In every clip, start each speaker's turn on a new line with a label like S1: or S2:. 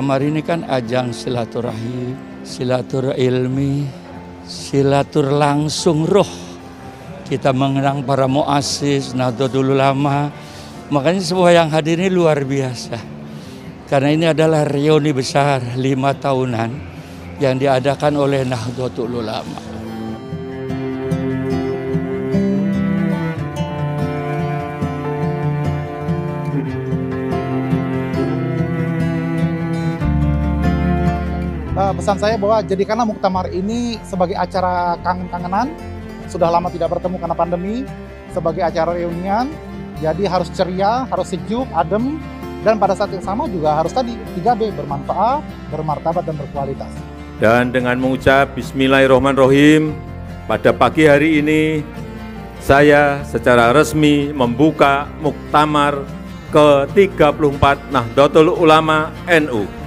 S1: muktamar ini kan ajang silaturahim, silatur ilmi, silatur langsung roh. Kita mengenang para muasis, dulu lama. Makanya semua yang hadir ini luar biasa. Karena ini adalah reuni besar lima tahunan yang diadakan oleh Nahdlatul Ulama. Pesan saya bahwa jadikanlah muktamar ini sebagai acara kangen-kangenan, sudah lama tidak bertemu karena pandemi, sebagai acara reunian, jadi harus
S2: ceria, harus sejuk, adem, dan pada saat yang sama juga harus tadi 3B, bermanfaat,
S1: bermartabat, dan berkualitas. Dan dengan mengucap Bismillahirrahmanirrahim, pada pagi hari ini saya secara resmi membuka Muktamar ke-34 Nahdlatul Ulama NU.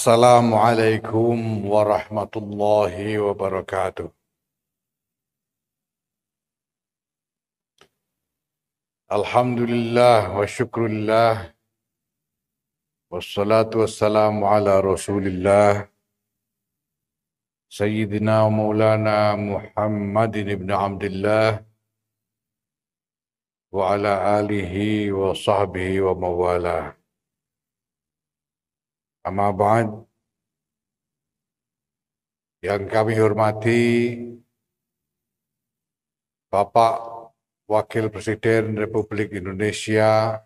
S2: السلام عليكم ورحمة الله وبركاته الحمد لله وشكر الله والصلاة والسلام على رسول الله سيدنا ومولانا محمد بن عبد الله وعلى آله وصحبه وموالاه Amma Ba'ad yang kami hormati Bapak Wakil Presiden Republik Indonesia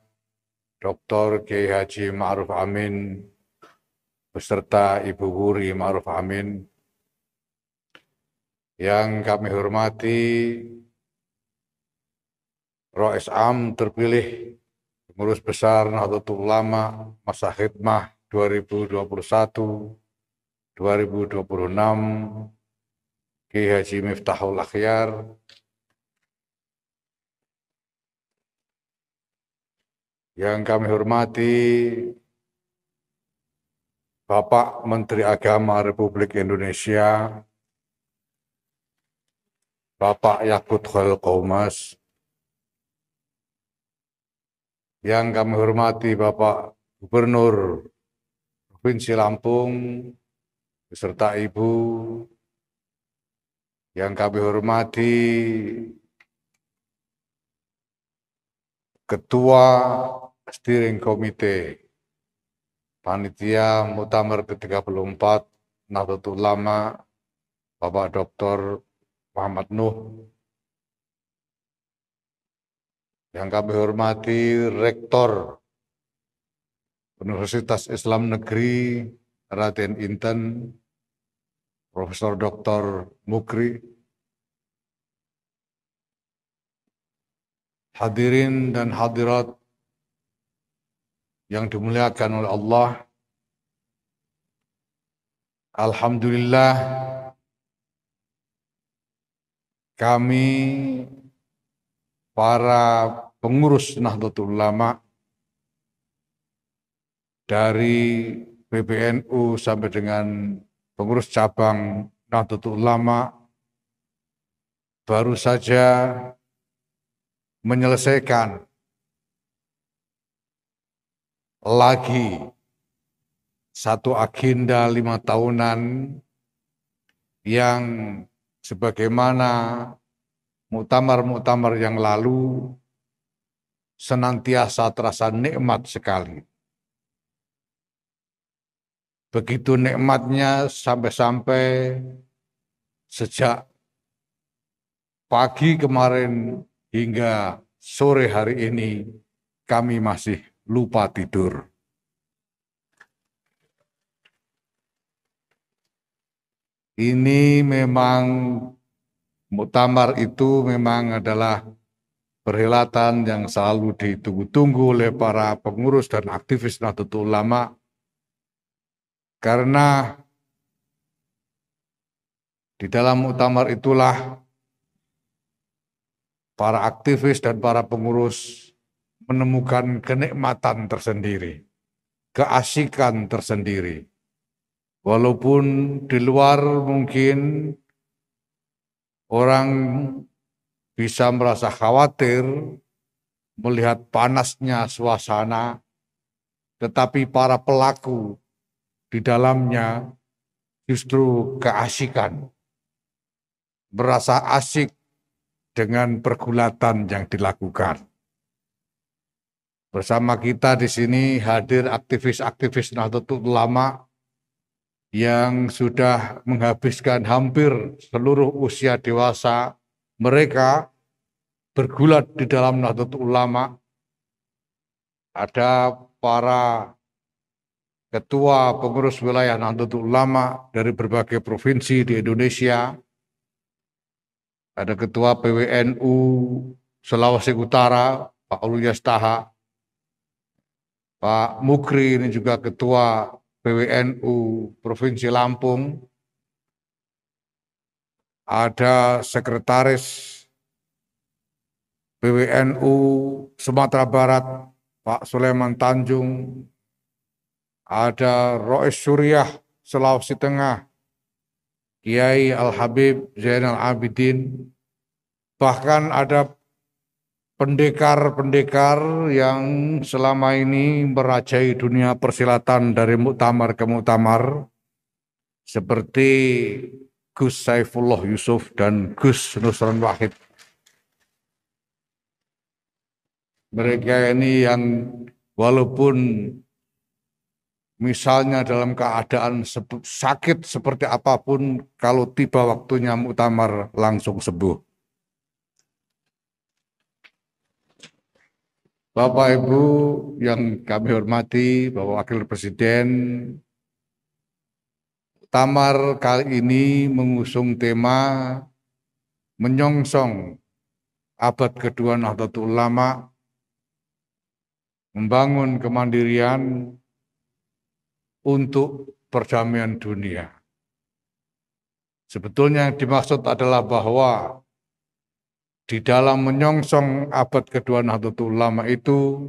S2: Dr. Kyai Haji Ma'ruf Amin beserta Ibu Wuri Ma'ruf Amin yang kami hormati Rois Am terpilih Pengurus Besar Nahdlatul Ulama Masa Khidmah 2021, 2026, Ki Haji Miftahul Akhyar, yang kami hormati Bapak Menteri Agama Republik Indonesia, Bapak Yakut Khalil Komas, yang kami hormati Bapak Gubernur Provinsi Lampung beserta Ibu yang kami hormati Ketua Steering Komite Panitia Mutamar ke-34 Nahdlatul Ulama Bapak Dr. Muhammad Nuh yang kami hormati Rektor Universitas Islam Negeri Raden Inten, Profesor Dr. Mukri, hadirin dan hadirat yang dimuliakan oleh Allah. Alhamdulillah kami para pengurus Nahdlatul Ulama dari PBNU sampai dengan pengurus cabang Nahdlatul Ulama baru saja menyelesaikan lagi satu agenda lima tahunan yang sebagaimana muktamar-muktamar yang lalu senantiasa terasa nikmat sekali begitu nikmatnya sampai-sampai sejak pagi kemarin hingga sore hari ini kami masih lupa tidur. Ini memang muktamar itu memang adalah perhelatan yang selalu ditunggu-tunggu oleh para pengurus dan aktivis Nahdlatul Ulama karena di dalam muktamar itulah para aktivis dan para pengurus menemukan kenikmatan tersendiri, keasikan tersendiri. Walaupun di luar mungkin orang bisa merasa khawatir melihat panasnya suasana, tetapi para pelaku di dalamnya justru keasikan Berasa asik dengan pergulatan yang dilakukan. Bersama kita di sini hadir aktivis-aktivis Nahdlatul Ulama yang sudah menghabiskan hampir seluruh usia dewasa mereka bergulat di dalam Nahdlatul Ulama. Ada para ketua pengurus wilayah Nahdlatul Ulama dari berbagai provinsi di Indonesia, ada ketua PWNU Sulawesi Utara, Pak Ulyas Taha, Pak Mukri ini juga ketua PWNU Provinsi Lampung, ada sekretaris PWNU Sumatera Barat, Pak Suleman Tanjung, ada Rois Suriah Sulawesi Tengah, Kiai Al-Habib Zainal Abidin, bahkan ada pendekar-pendekar yang selama ini merajai dunia persilatan dari muktamar ke muktamar, seperti Gus Saifullah Yusuf dan Gus Nusron Wahid. Mereka ini yang walaupun Misalnya dalam keadaan sakit seperti apapun, kalau tiba waktunya mutamar langsung sembuh. Bapak Ibu yang kami hormati, Bapak Wakil Presiden, Tamar kali ini mengusung tema menyongsong abad kedua Nahdlatul Ulama, membangun kemandirian untuk perdamaian dunia. Sebetulnya yang dimaksud adalah bahwa di dalam menyongsong abad kedua Nahdlatul Ulama itu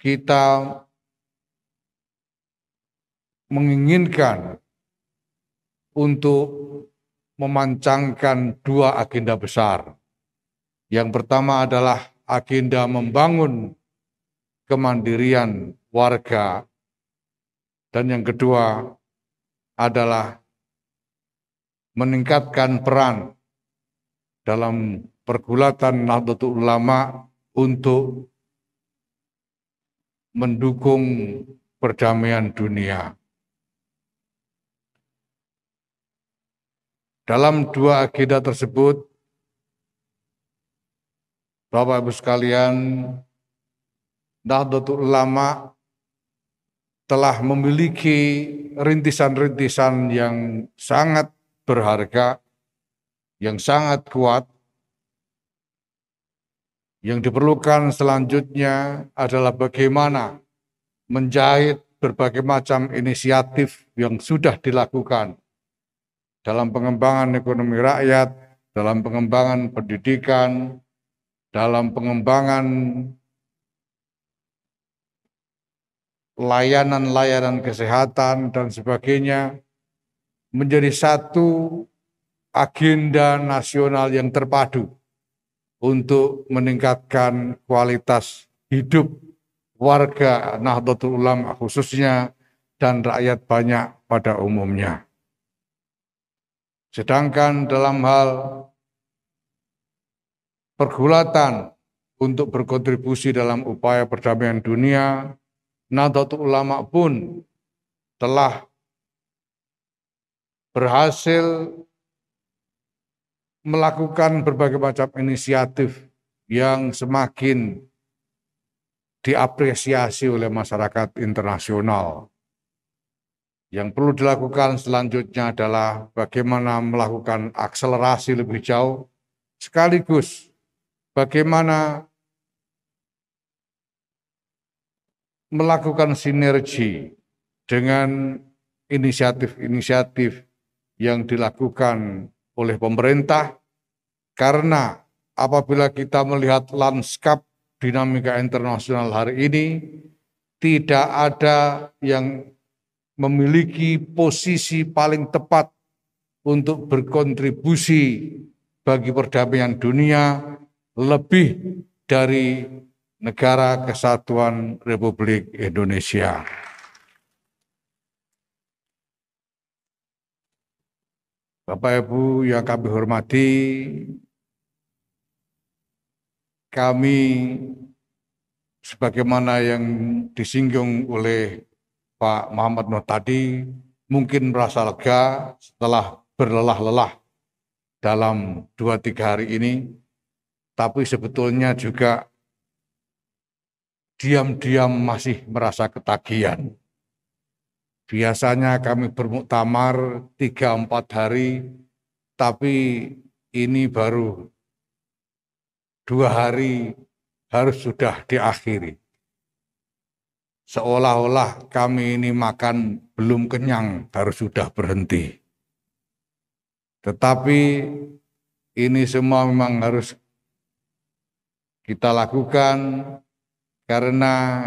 S2: kita menginginkan untuk memancangkan dua agenda besar. Yang pertama adalah agenda membangun kemandirian warga dan yang kedua adalah meningkatkan peran dalam pergulatan Nahdlatul Ulama untuk mendukung perdamaian dunia. Dalam dua agenda tersebut, Bapak Ibu sekalian, Nahdlatul Ulama telah memiliki rintisan-rintisan yang sangat berharga, yang sangat kuat. Yang diperlukan selanjutnya adalah bagaimana menjahit berbagai macam inisiatif yang sudah dilakukan dalam pengembangan ekonomi rakyat, dalam pengembangan pendidikan, dalam pengembangan layanan-layanan kesehatan dan sebagainya menjadi satu agenda nasional yang terpadu untuk meningkatkan kualitas hidup warga Nahdlatul Ulama khususnya dan rakyat banyak pada umumnya. Sedangkan dalam hal pergulatan untuk berkontribusi dalam upaya perdamaian dunia, Nahdlatul Ulama pun telah berhasil melakukan berbagai macam inisiatif yang semakin diapresiasi oleh masyarakat internasional. Yang perlu dilakukan selanjutnya adalah bagaimana melakukan akselerasi lebih jauh, sekaligus bagaimana melakukan sinergi dengan inisiatif-inisiatif yang dilakukan oleh pemerintah karena apabila kita melihat lanskap dinamika internasional hari ini tidak ada yang memiliki posisi paling tepat untuk berkontribusi bagi perdamaian dunia lebih dari Negara Kesatuan Republik Indonesia. Bapak Ibu yang kami hormati, kami sebagaimana yang disinggung oleh Pak Muhammad Nur tadi mungkin merasa lega setelah berlelah-lelah dalam dua tiga hari ini, tapi sebetulnya juga diam-diam masih merasa ketagihan. Biasanya kami bermuktamar 3 empat hari, tapi ini baru dua hari harus sudah diakhiri. Seolah-olah kami ini makan belum kenyang, harus sudah berhenti. Tetapi ini semua memang harus kita lakukan karena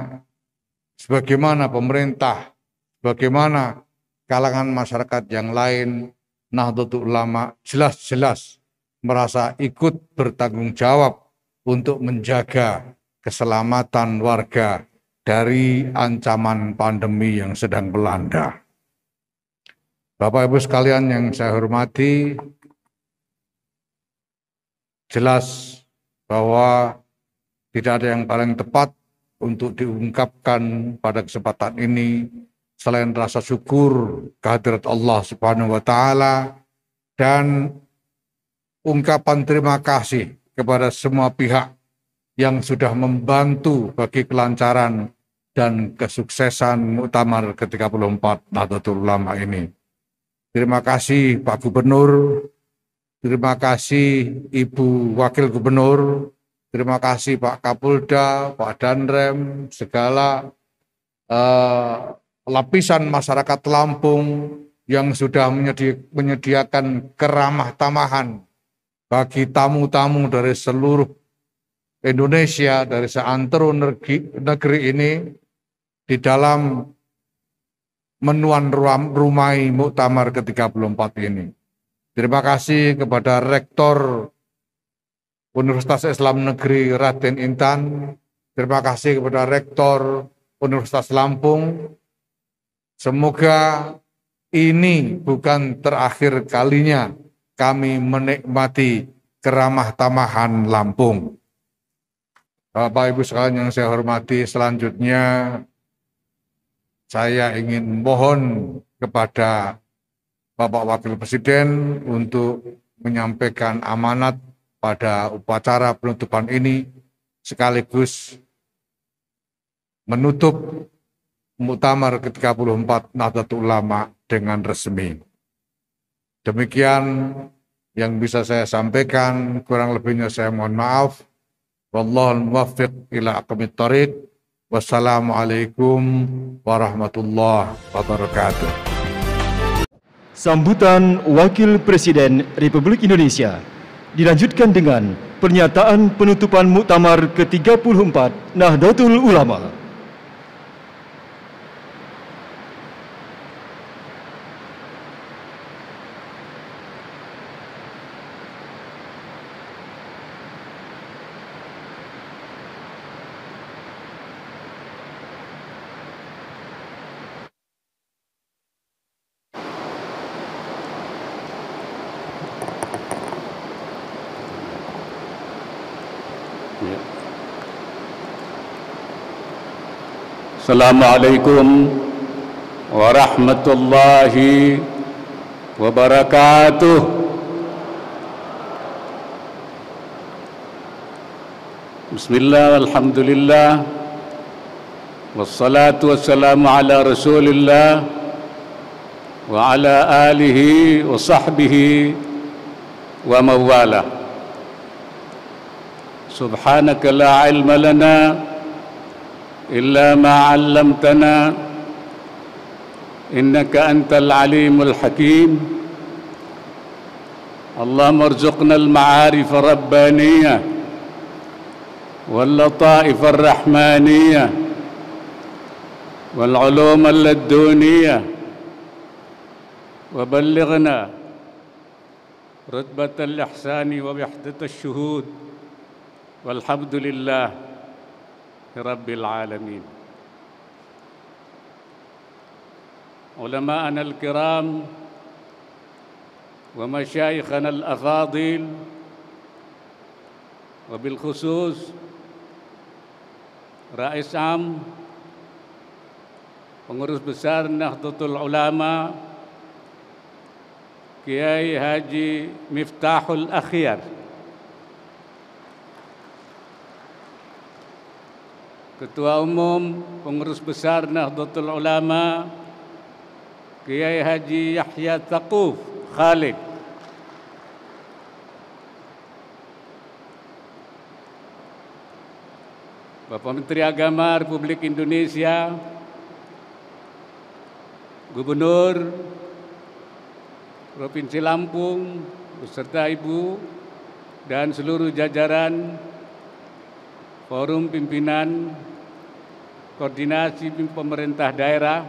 S2: sebagaimana pemerintah, bagaimana kalangan masyarakat yang lain, Nahdlatul Ulama jelas-jelas merasa ikut bertanggung jawab untuk menjaga keselamatan warga dari ancaman pandemi yang sedang melanda. Bapak Ibu sekalian yang saya hormati, jelas bahwa tidak ada yang paling tepat untuk diungkapkan pada kesempatan ini selain rasa syukur kehadirat Allah Subhanahu wa taala dan ungkapan terima kasih kepada semua pihak yang sudah membantu bagi kelancaran dan kesuksesan Muktamar ke-34 Nahdlatul Ulama ini. Terima kasih Pak Gubernur, terima kasih Ibu Wakil Gubernur, Terima kasih Pak Kapolda, Pak Danrem, segala eh, lapisan masyarakat Lampung yang sudah menyediakan keramah tamahan bagi tamu-tamu dari seluruh Indonesia, dari seantero negeri, negeri ini di dalam menuan ruam, rumai Muktamar ke-34 ini. Terima kasih kepada Rektor Universitas Islam Negeri Raden Intan, terima kasih kepada Rektor Universitas Lampung. Semoga ini bukan terakhir kalinya kami menikmati keramah tamahan Lampung. Bapak Ibu sekalian yang saya hormati, selanjutnya saya ingin mohon kepada Bapak Wakil Presiden untuk menyampaikan amanat pada upacara penutupan ini sekaligus menutup Muktamar ke-34 Nahdlatul Ulama dengan resmi. Demikian yang bisa saya sampaikan, kurang lebihnya saya mohon maaf. Wallahul muwaffiq ila aqwamit Wassalamualaikum warahmatullahi
S1: wabarakatuh. Sambutan Wakil Presiden Republik Indonesia dilanjutkan dengan pernyataan penutupan muktamar ke-34 Nahdlatul Ulama. السلام عليكم ورحمة الله وبركاته بسم الله والحمد لله والصلاة والسلام على رسول الله وعلى آله وصحبه ومن والاه سبحانك لا علم لنا إلا ما علمتنا إنك أنت العليم الحكيم اللهم ارزقنا المعارف الربانية واللطائف الرحمانية والعلوم اللدونية وبلغنا رتبة الإحسان ووحدة الشهود والحمد لله رب العالمين علماءنا الكرام ومشايخنا الافاضل وبالخصوص رئيس عام pengurus besar Nahdlatul Ulama Kiai Haji Miftahul Akhyar Ketua Umum Pengurus Besar Nahdlatul Ulama Kiai Haji Yahya Taquf Khalid Bapak Menteri Agama Republik Indonesia Gubernur Provinsi Lampung beserta Ibu dan seluruh jajaran Forum Pimpinan Koordinasi Pemerintah Daerah,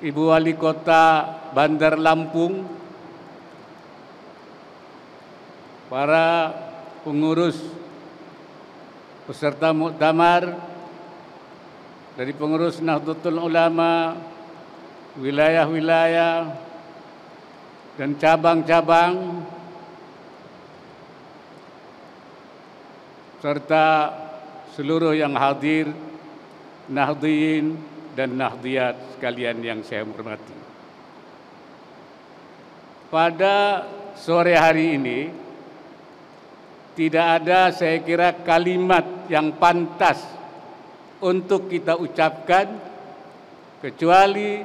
S1: Ibu Wali Kota Bandar Lampung, para pengurus peserta muktamar dari pengurus Nahdlatul Ulama, wilayah-wilayah, dan cabang-cabang serta seluruh yang hadir, nahdiin dan nahdiat sekalian yang saya hormati. Pada sore hari ini, tidak ada saya kira kalimat yang pantas untuk kita ucapkan kecuali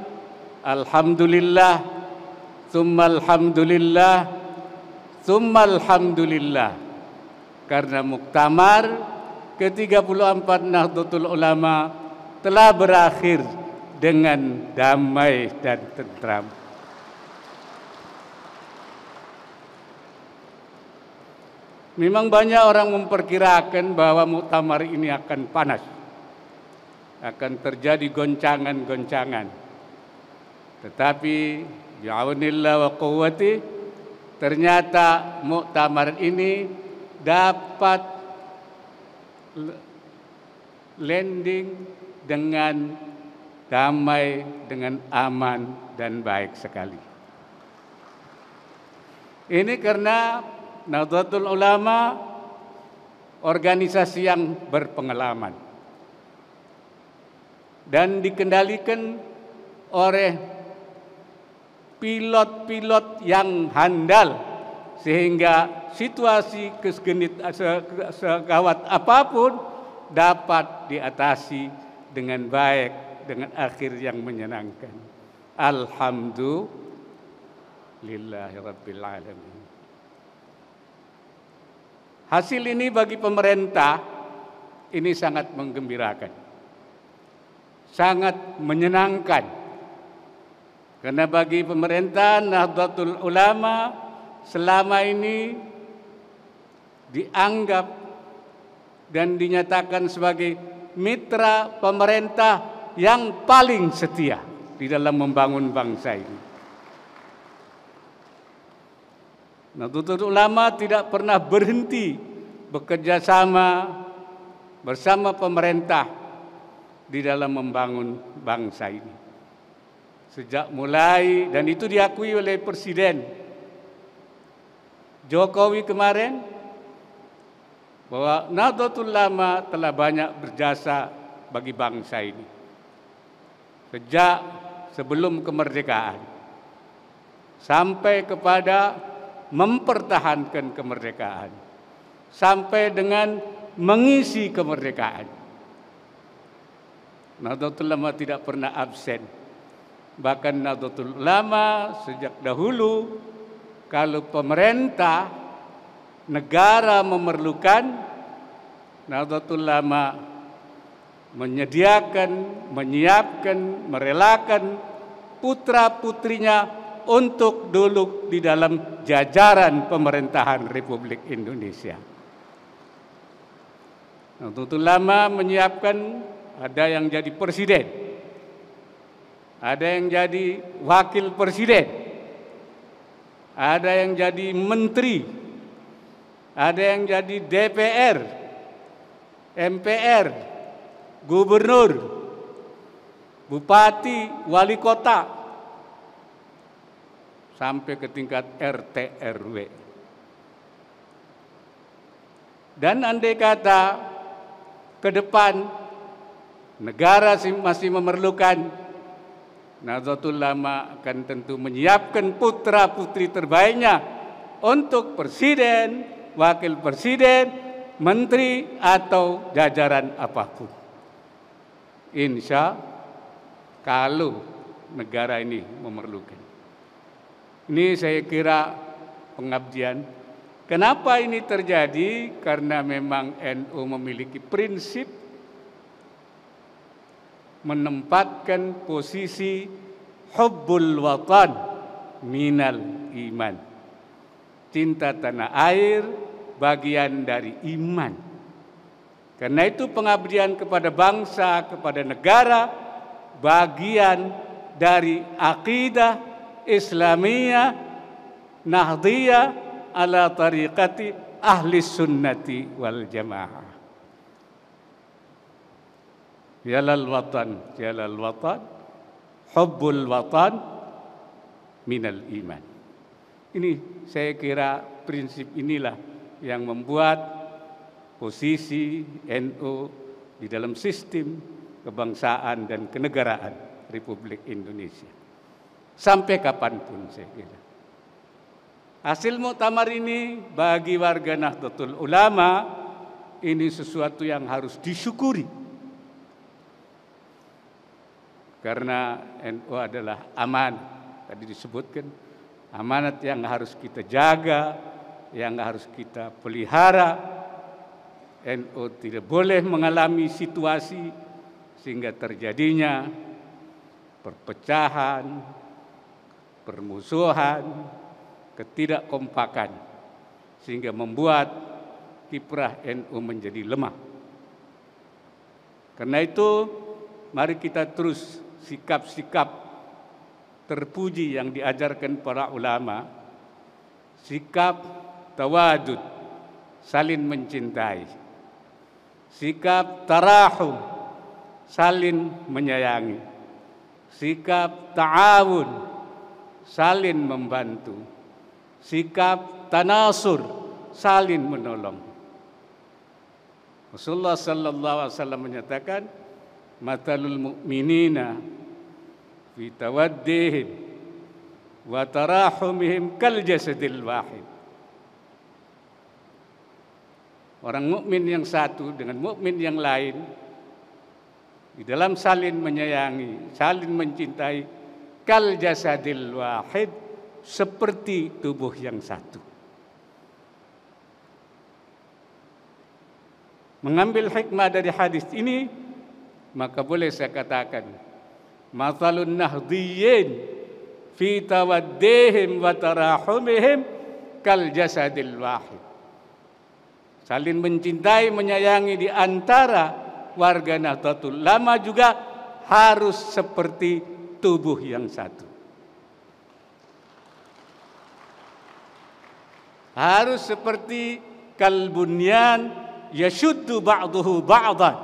S1: Alhamdulillah, Thumma Alhamdulillah, Thumma Alhamdulillah karena muktamar ke-34 Nahdlatul Ulama telah berakhir dengan damai dan tentram. Memang banyak orang memperkirakan bahwa muktamar ini akan panas. Akan terjadi goncangan-goncangan. Tetapi ya wa quwwati ternyata muktamar ini dapat landing dengan damai, dengan aman dan baik sekali. Ini karena Nahdlatul Ulama organisasi yang berpengalaman dan dikendalikan oleh pilot-pilot yang handal sehingga situasi kesgenit segawat apapun dapat diatasi dengan baik dengan akhir yang menyenangkan. Alhamdulillahirobbilalamin. Hasil ini bagi pemerintah ini sangat menggembirakan. Sangat menyenangkan. Karena bagi pemerintah Nahdlatul Ulama selama ini dianggap dan dinyatakan sebagai mitra pemerintah yang paling setia di dalam membangun bangsa ini. Nahdlatul Ulama tidak pernah berhenti bekerja sama bersama pemerintah di dalam membangun bangsa ini. Sejak mulai dan itu diakui oleh Presiden Jokowi kemarin bahwa Nahdlatul Ulama telah banyak berjasa bagi bangsa ini. Sejak sebelum kemerdekaan sampai kepada mempertahankan kemerdekaan sampai dengan mengisi kemerdekaan. Nahdlatul Ulama tidak pernah absen. Bahkan Nahdlatul Ulama sejak dahulu kalau pemerintah negara memerlukan Nahdlatul Ulama menyediakan, menyiapkan, merelakan putra-putrinya untuk dulu di dalam jajaran pemerintahan Republik Indonesia. Nahdlatul Ulama menyiapkan ada yang jadi presiden, ada yang jadi wakil presiden, ada yang jadi menteri, ada yang jadi DPR, MPR, gubernur, bupati, wali kota, sampai ke tingkat RT RW. Dan andai kata ke depan negara masih memerlukan Nazatul Lama akan tentu menyiapkan putra-putri terbaiknya untuk presiden, wakil presiden, menteri, atau jajaran apapun. Insya kalau negara ini memerlukan. Ini saya kira pengabdian. Kenapa ini terjadi? Karena memang NU memiliki prinsip menempatkan posisi hubbul watan minal iman cinta tanah air bagian dari iman. Karena itu pengabdian kepada bangsa, kepada negara bagian dari akidah Islamiyah Nahdiyah ala tariqati ahli sunnati wal jamaah. Jalal watan, jalal watan, hubbul watan minal iman. Ini saya kira prinsip inilah yang membuat posisi NU di dalam sistem kebangsaan dan kenegaraan Republik Indonesia. Sampai kapanpun saya kira. Hasil muktamar ini bagi warga Nahdlatul Ulama ini sesuatu yang harus disyukuri. Karena NU adalah aman, tadi disebutkan amanat yang harus kita jaga, yang harus kita pelihara. NU tidak boleh mengalami situasi sehingga terjadinya perpecahan, permusuhan, ketidakkompakan sehingga membuat kiprah NU menjadi lemah. Karena itu mari kita terus sikap-sikap terpuji yang diajarkan para ulama, sikap tawadud, salin mencintai. Sikap tarahum, salin menyayangi. Sikap ta'awun, salin membantu. Sikap tanasur, salin menolong. Rasulullah sallallahu alaihi wasallam menyatakan, "Matalul mu'minina wa tarahumihim kal jasadil wahid. Orang mukmin yang satu dengan mukmin yang lain di dalam salin menyayangi, salin mencintai kal jasadil wahid seperti tubuh yang satu. Mengambil hikmah dari hadis ini maka boleh saya katakan Matalun nahdiyin fi tawaddihim wa tarahumihim kal jasadil wahid. Saling mencintai, menyayangi di antara warga Nahdlatul Lama juga harus seperti tubuh yang satu. Harus seperti kalbunyan yashuddu ba'duhu ba'dan.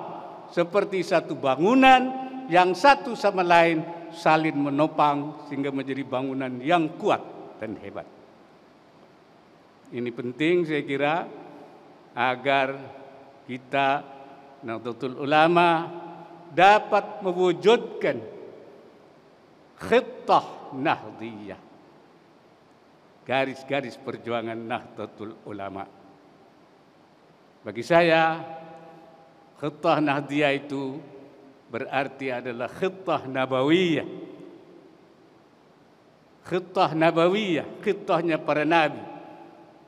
S1: Seperti satu bangunan yang satu sama lain saling menopang sehingga menjadi bangunan yang kuat dan hebat. Ini penting saya kira agar kita Nahdlatul Ulama dapat mewujudkan khittah nahdiyah. Garis-garis perjuangan Nahdlatul Ulama. Bagi saya khittah nahdiyah itu berarti adalah khittah nabawiyah. Khittah nabawiyah, khittahnya para nabi.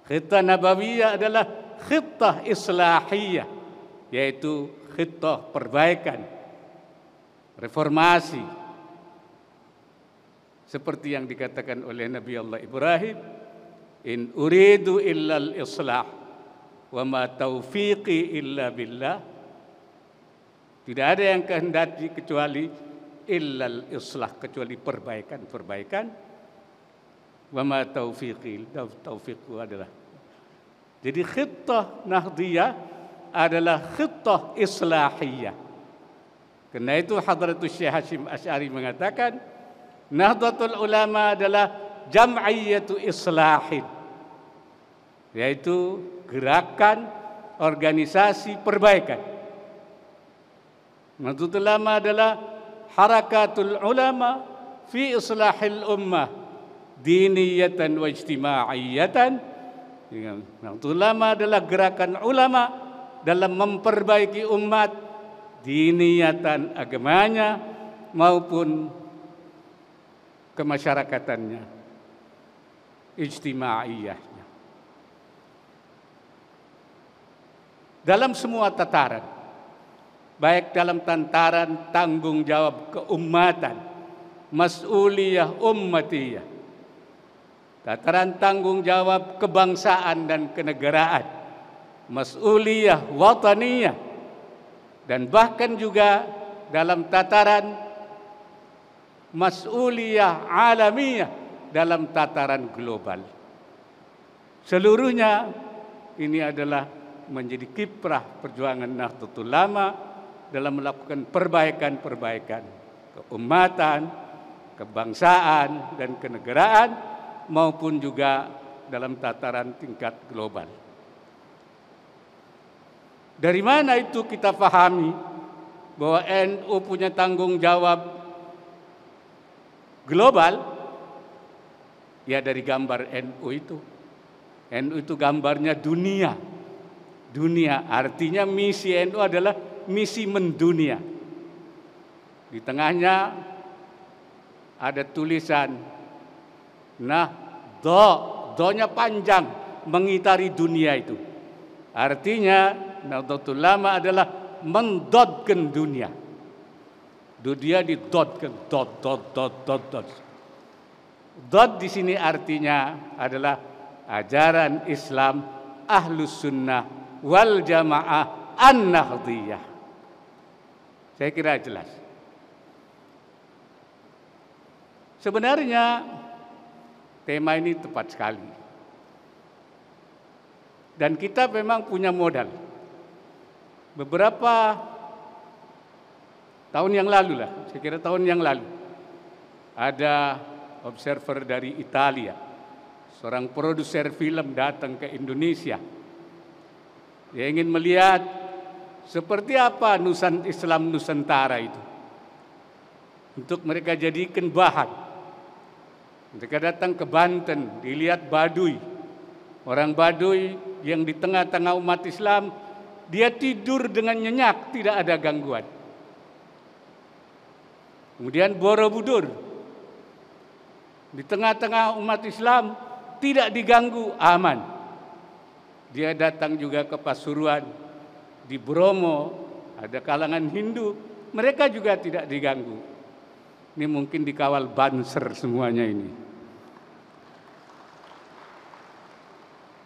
S1: Khittah nabawiyah adalah khittah islahiyah, yaitu khittah perbaikan, reformasi. Seperti yang dikatakan oleh Nabi Allah Ibrahim, In uridu illal islah, wa ma taufiqi illa billah, tidak ada yang kehendaki kecuali illal islah kecuali perbaikan-perbaikan. Wa ma taufiqil, taufiqku adalah. Jadi khittah nahdiyah adalah khittah islahiyah. Karena itu Hadrat Syekh Hashim Asy'ari mengatakan Nahdlatul ulama adalah jam'iyatu islahin yaitu gerakan organisasi perbaikan Nahdlatul Ulama adalah harakatul ulama fi islahil ummah diniyatan wa ijtima'iyatan. Nahdlatul Ulama adalah gerakan ulama dalam memperbaiki umat diniyatan agamanya maupun kemasyarakatannya ijtima'iyahnya dalam semua tataran baik dalam tantaran tanggung jawab keumatan, mas'uliyah ummatiyah, tataran tanggung jawab kebangsaan dan kenegaraan, mas'uliyah wataniyah, dan bahkan juga dalam tataran mas'uliyah alamiyah, dalam tataran global. Seluruhnya ini adalah menjadi kiprah perjuangan Nahdlatul Ulama dalam melakukan perbaikan-perbaikan keumatan, kebangsaan, dan kenegaraan, maupun juga dalam tataran tingkat global. Dari mana itu kita pahami bahwa NU punya tanggung jawab global? Ya dari gambar NU itu. NU itu gambarnya dunia. Dunia artinya misi NU adalah misi mendunia. Di tengahnya ada tulisan nah do donya panjang mengitari dunia itu. Artinya Nahdlatul Ulama adalah mendodkan dunia. Dunia didodkan dod dod dod dod dod. Dod di sini artinya adalah ajaran Islam ahlus sunnah wal jamaah an-nahdiyah. Saya kira jelas. Sebenarnya tema ini tepat sekali. Dan kita memang punya modal. Beberapa tahun yang lalu lah, saya kira tahun yang lalu, ada observer dari Italia, seorang produser film datang ke Indonesia. Dia ingin melihat seperti apa nusan Islam Nusantara itu? Untuk mereka jadikan bahan. Mereka datang ke Banten, dilihat Baduy. Orang Baduy yang di tengah-tengah umat Islam, dia tidur dengan nyenyak, tidak ada gangguan. Kemudian Borobudur, di tengah-tengah umat Islam, tidak diganggu, aman. Dia datang juga ke Pasuruan, di Bromo, ada kalangan Hindu, mereka juga tidak diganggu. Ini mungkin dikawal banser semuanya ini.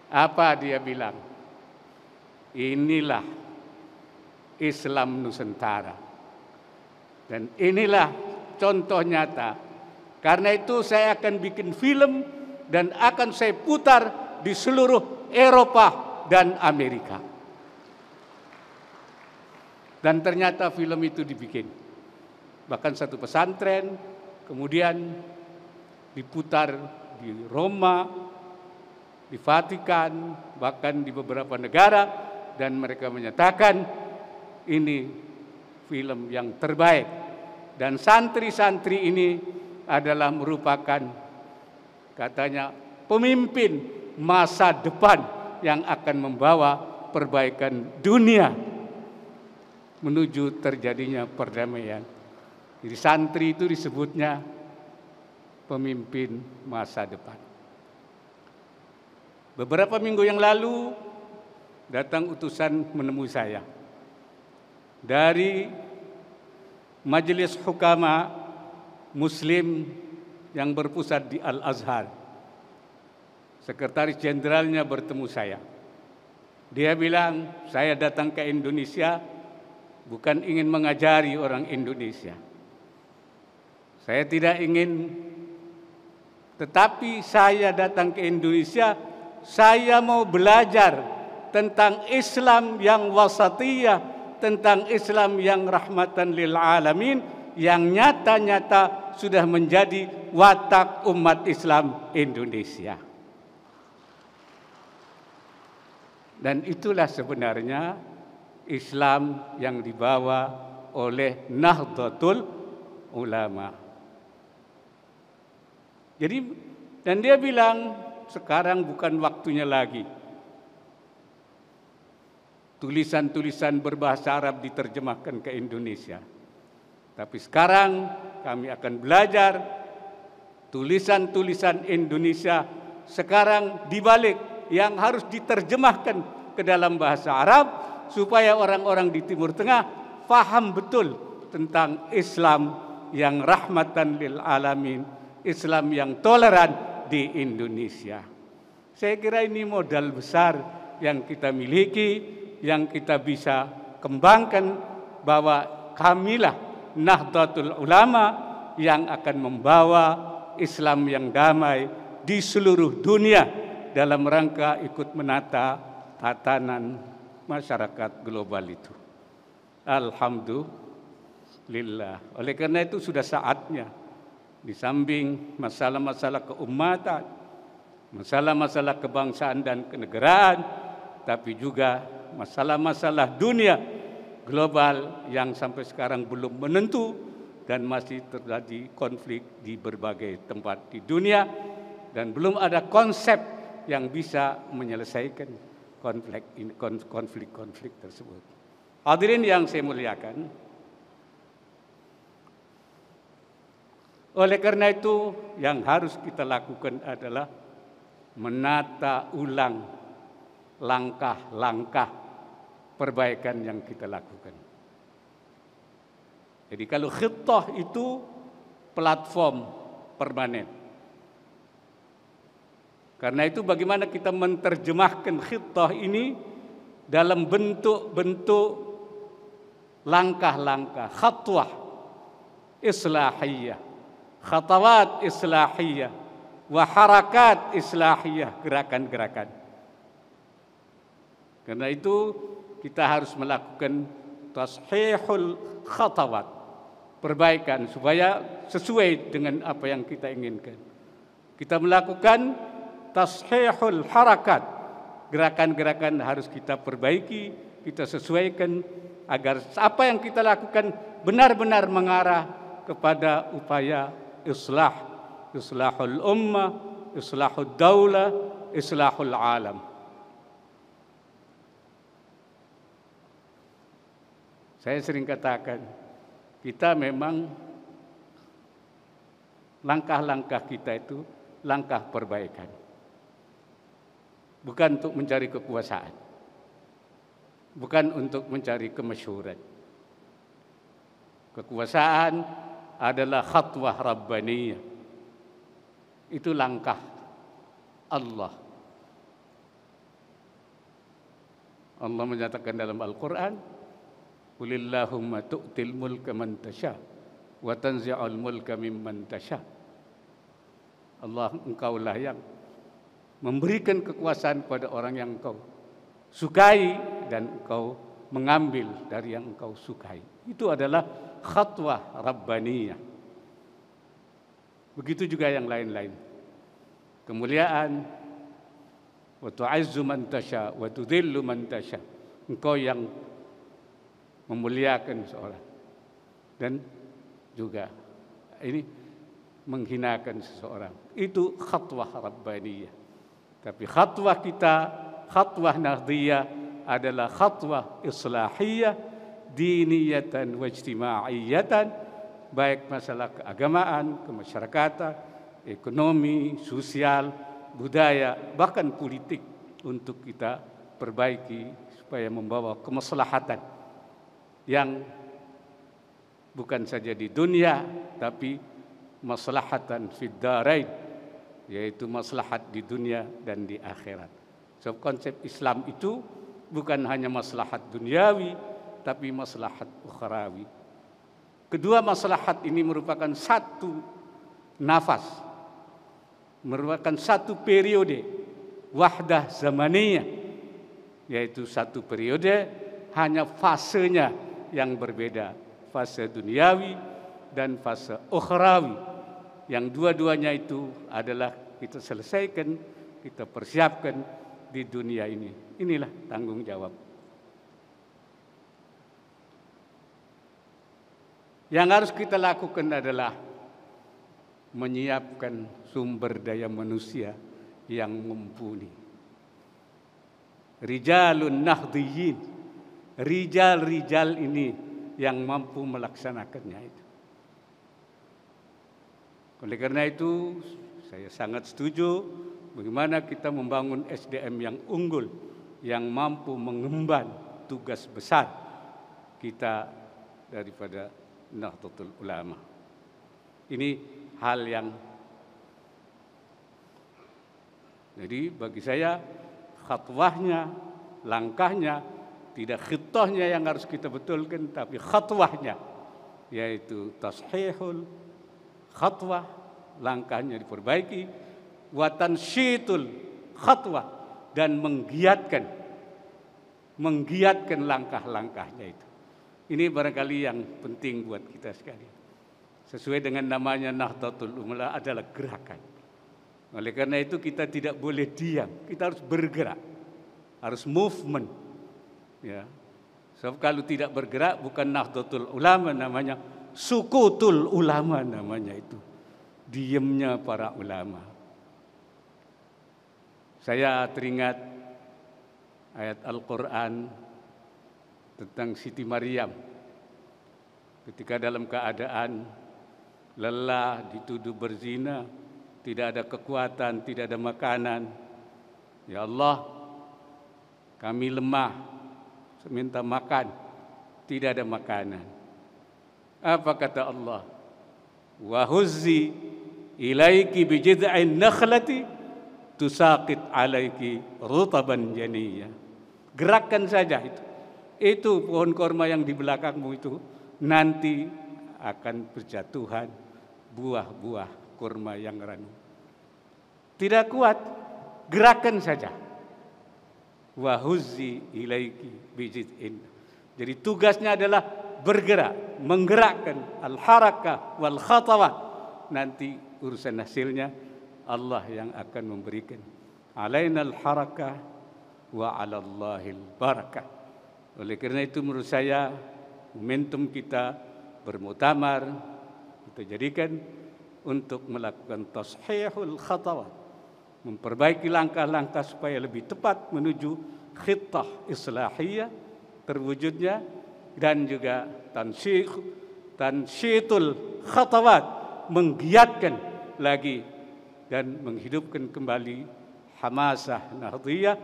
S1: Apa dia bilang? Inilah Islam Nusantara. Dan inilah contoh nyata. Karena itu saya akan bikin film dan akan saya putar di seluruh Eropa dan Amerika. Dan ternyata film itu dibikin. Bahkan satu pesantren, kemudian diputar di Roma, di Vatikan, bahkan di beberapa negara, dan mereka menyatakan ini film yang terbaik. Dan santri-santri ini adalah merupakan katanya pemimpin masa depan yang akan membawa perbaikan dunia menuju terjadinya perdamaian. Jadi santri itu disebutnya pemimpin masa depan. Beberapa minggu yang lalu datang utusan menemui saya dari Majelis Hukama Muslim yang berpusat di Al-Azhar. Sekretaris Jenderalnya bertemu saya. Dia bilang, saya datang ke Indonesia bukan ingin mengajari orang Indonesia. Saya tidak ingin, tetapi saya datang ke Indonesia, saya mau belajar tentang Islam yang wasatiyah, tentang Islam yang rahmatan lil alamin, yang nyata-nyata sudah menjadi watak umat Islam Indonesia. Dan itulah sebenarnya Islam yang dibawa oleh Nahdlatul Ulama. Jadi dan dia bilang sekarang bukan waktunya lagi. Tulisan-tulisan berbahasa Arab diterjemahkan ke Indonesia. Tapi sekarang kami akan belajar tulisan-tulisan Indonesia sekarang dibalik yang harus diterjemahkan ke dalam bahasa Arab supaya orang-orang di Timur Tengah faham betul tentang Islam yang rahmatan lil alamin, Islam yang toleran di Indonesia. Saya kira ini modal besar yang kita miliki, yang kita bisa kembangkan bahwa kamilah Nahdlatul Ulama yang akan membawa Islam yang damai di seluruh dunia dalam rangka ikut menata tatanan masyarakat global itu. Alhamdulillah. Oleh karena itu sudah saatnya di samping masalah-masalah keumatan, masalah-masalah kebangsaan dan kenegaraan, tapi juga masalah-masalah dunia global yang sampai sekarang belum menentu dan masih terjadi konflik di berbagai tempat di dunia dan belum ada konsep yang bisa menyelesaikannya konflik konflik-konflik tersebut. Hadirin yang saya muliakan, oleh karena itu yang harus kita lakukan adalah menata ulang langkah-langkah perbaikan yang kita lakukan. Jadi kalau khitoh itu platform permanen. Karena itu bagaimana kita menerjemahkan khitah ini dalam bentuk-bentuk langkah-langkah, khatwah islahiyah, khatawat islahiyah, waharakat islahiyah, gerakan-gerakan. Karena itu kita harus melakukan tashihul khatawat, perbaikan supaya sesuai dengan apa yang kita inginkan. Kita melakukan tashihul harakat. Gerakan-gerakan harus kita perbaiki, kita sesuaikan agar apa yang kita lakukan benar-benar mengarah kepada upaya islah, islahul ummah, islahul daulah, islahul alam. Saya sering katakan, kita memang langkah-langkah kita itu langkah perbaikan bukan untuk mencari kekuasaan, bukan untuk mencari kemesyuran. Kekuasaan adalah khatwah rabbaniyah. Itu langkah Allah. Allah menyatakan dalam Al-Quran, Qulillahumma tu'til mulka man tasha wa tanzi'ul mulka mimman tasha. Allah engkaulah yang memberikan kekuasaan kepada orang yang engkau sukai dan engkau mengambil dari yang engkau sukai. Itu adalah khatwa rabbaniyah. Begitu juga yang lain-lain. Kemuliaan wa tu'azzu man tasha wa tudhillu man Engkau yang memuliakan seseorang dan juga ini menghinakan seseorang. Itu khatwa rabbaniyah. Tapi khatwah kita, khatwah nahdiyah adalah khatwah islahiyah diniyatan wa baik masalah keagamaan, kemasyarakatan, ekonomi, sosial, budaya, bahkan politik untuk kita perbaiki supaya membawa kemaslahatan yang bukan saja di dunia tapi maslahatan fid darain yaitu maslahat di dunia dan di akhirat. So konsep Islam itu bukan hanya maslahat duniawi tapi maslahat ukhrawi. Kedua maslahat ini merupakan satu nafas. Merupakan satu periode wahdah zamannya, yaitu satu periode hanya fasenya yang berbeda, fase duniawi dan fase ukhrawi yang dua-duanya itu adalah kita selesaikan, kita persiapkan di dunia ini. Inilah tanggung jawab. Yang harus kita lakukan adalah menyiapkan sumber daya manusia yang mumpuni. Rijalun nahdiyin, rijal-rijal ini yang mampu melaksanakannya itu. Oleh karena itu, saya sangat setuju bagaimana kita membangun SDM yang unggul, yang mampu mengemban tugas besar kita daripada Nahdlatul Ulama. Ini hal yang jadi bagi saya khatwahnya, langkahnya, tidak khitohnya yang harus kita betulkan, tapi khatwahnya, yaitu tashihul khatwa, langkahnya diperbaiki, watan syitul khatwa, dan menggiatkan, menggiatkan langkah-langkahnya itu. Ini barangkali yang penting buat kita sekali Sesuai dengan namanya Nahdlatul ulama adalah gerakan. Oleh karena itu kita tidak boleh diam, kita harus bergerak, harus movement. Ya. Sebab kalau tidak bergerak bukan Nahdlatul Ulama namanya, sukutul ulama namanya itu. Diemnya para ulama. Saya teringat ayat Al-Quran tentang Siti Maryam. Ketika dalam keadaan lelah, dituduh berzina, tidak ada kekuatan, tidak ada makanan. Ya Allah, kami lemah, seminta makan, tidak ada makanan. Apa kata Allah? Wa huzzi ilaiki bijid'in nakhlati tusaqit alaiki rutaban janiyah. gerakkan saja itu. Itu pohon korma yang di belakangmu itu nanti akan berjatuhan buah-buah kurma yang ranu. Tidak kuat, gerakan saja. Wahuzzi ilaiki in. Jadi tugasnya adalah bergerak, menggerakkan al-harakah wal khatawat. Nanti urusan hasilnya Allah yang akan memberikan. Alaina al-harakah wa 'alallahil barakah. Oleh karena itu menurut saya momentum kita bermutamar kita jadikan untuk melakukan tashihul khatawat, memperbaiki langkah-langkah supaya lebih tepat menuju khitah islahiyah terwujudnya dan juga tansyih tansyitul khatawat menggiatkan lagi dan menghidupkan kembali hamasah nahdiyah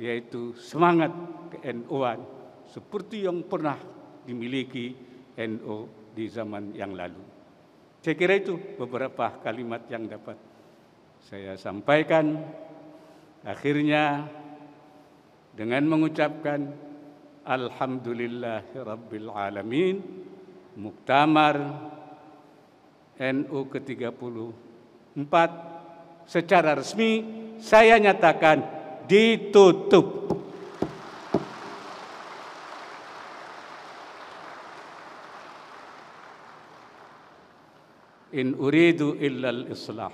S1: yaitu semangat ke nu seperti yang pernah dimiliki NU di zaman yang lalu. Saya kira itu beberapa kalimat yang dapat saya sampaikan. Akhirnya dengan mengucapkan Alhamdulillah, Rabbil Alamin Muktamar NU ke-34 secara resmi saya nyatakan ditutup. In uridu illa al-islah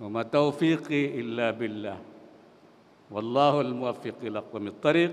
S1: wa ma tawfiqi illa billah. Wallahu al-muwaffiq ila aqwamit tariq.